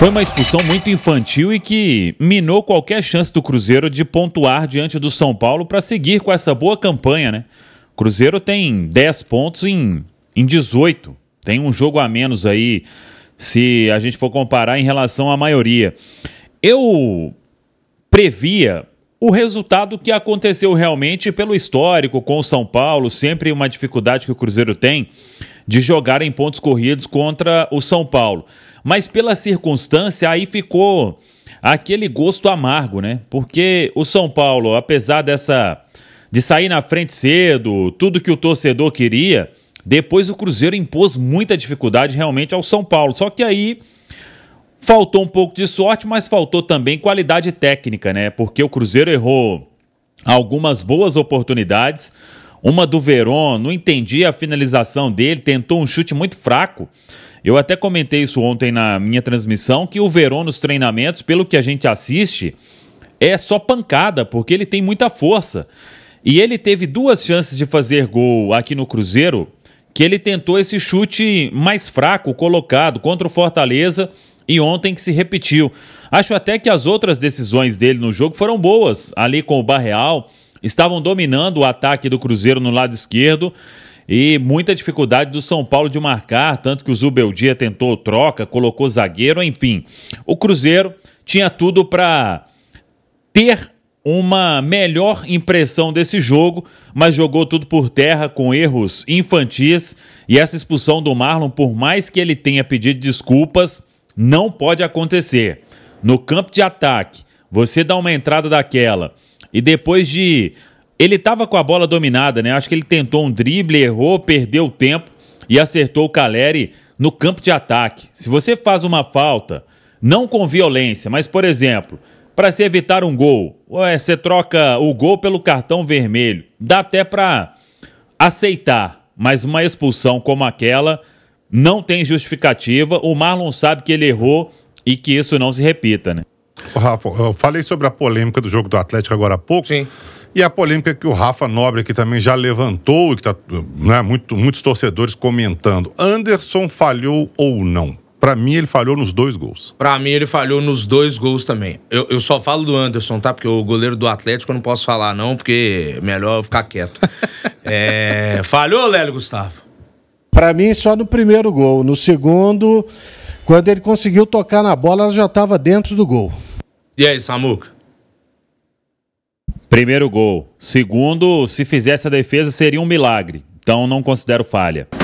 Foi uma expulsão muito infantil e que minou qualquer chance do Cruzeiro de pontuar diante do São Paulo para seguir com essa boa campanha, né? Cruzeiro tem 10 pontos em, em 18. Tem um jogo a menos aí, se a gente for comparar em relação à maioria. Eu previa o resultado que aconteceu realmente pelo histórico com o São Paulo, sempre uma dificuldade que o Cruzeiro tem de jogar em pontos corridos contra o São Paulo. Mas pela circunstância, aí ficou aquele gosto amargo, né? Porque o São Paulo, apesar dessa de sair na frente cedo, tudo que o torcedor queria, depois o Cruzeiro impôs muita dificuldade realmente ao São Paulo. Só que aí Faltou um pouco de sorte, mas faltou também qualidade técnica, né? Porque o Cruzeiro errou algumas boas oportunidades. Uma do Veron, não entendi a finalização dele, tentou um chute muito fraco. Eu até comentei isso ontem na minha transmissão que o Veron nos treinamentos, pelo que a gente assiste, é só pancada, porque ele tem muita força. E ele teve duas chances de fazer gol aqui no Cruzeiro que ele tentou esse chute mais fraco colocado contra o Fortaleza e ontem que se repetiu. Acho até que as outras decisões dele no jogo foram boas, ali com o Barreal, estavam dominando o ataque do Cruzeiro no lado esquerdo e muita dificuldade do São Paulo de marcar, tanto que o Zubeldia tentou troca, colocou zagueiro, enfim. O Cruzeiro tinha tudo para ter uma melhor impressão desse jogo, mas jogou tudo por terra com erros infantis e essa expulsão do Marlon, por mais que ele tenha pedido desculpas, não pode acontecer. No campo de ataque, você dá uma entrada daquela e depois de ele estava com a bola dominada, né? Acho que ele tentou um drible, errou, perdeu tempo e acertou o Caleri no campo de ataque. Se você faz uma falta, não com violência, mas por exemplo, para se evitar um gol. Você troca o gol pelo cartão vermelho. Dá até para aceitar, mas uma expulsão como aquela não tem justificativa. O Marlon sabe que ele errou e que isso não se repita, né? Rafa, eu falei sobre a polêmica do jogo do Atlético agora há pouco. Sim. E a polêmica que o Rafa Nobre aqui também já levantou e que está né, muito, muitos torcedores comentando. Anderson falhou ou não? Para mim, ele falhou nos dois gols. Para mim, ele falhou nos dois gols também. Eu, eu, só falo do Anderson, tá? Porque o goleiro do Atlético eu não posso falar, não, porque é melhor eu ficar quieto. é... Falhou, Lélio Gustavo? Para mim, só no primeiro gol. No segundo, quando ele conseguiu tocar na bola, ela já estava dentro do gol. E aí, Samuca? Primeiro gol. Segundo, se fizesse a defesa, seria um milagre. Então, não considero falha.